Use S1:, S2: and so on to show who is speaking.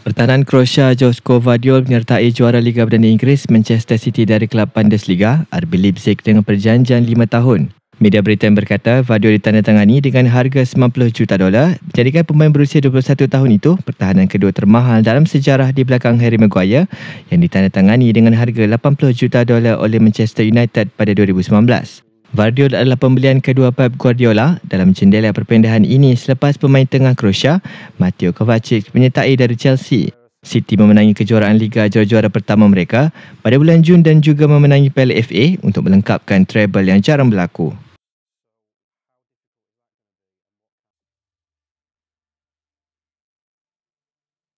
S1: Pertahanan Croatia Josko Kovadiol menyertai juara Liga Perdana Inggeris Manchester City dari kelab Bundesliga RB Leipzig dengan perjanjian 5 tahun. Media Britain berkata Vadio ditandatangani dengan harga 90 juta dolar menjadikan pemain berusia 21 tahun itu pertahanan kedua termahal dalam sejarah di belakang Harry Maguire yang ditandatangani dengan harga 80 juta dolar oleh Manchester United pada 2019. Vardiol adalah pembelian kedua Pep Guardiola dalam jendela perpindahan ini selepas pemain tengah Croatia, Mateo Kovacic menyertai dari Chelsea. City memenangi kejuaraan Liga juara-juara pertama mereka pada bulan Jun dan juga memenangi Piala untuk melengkapkan treble yang jarang berlaku.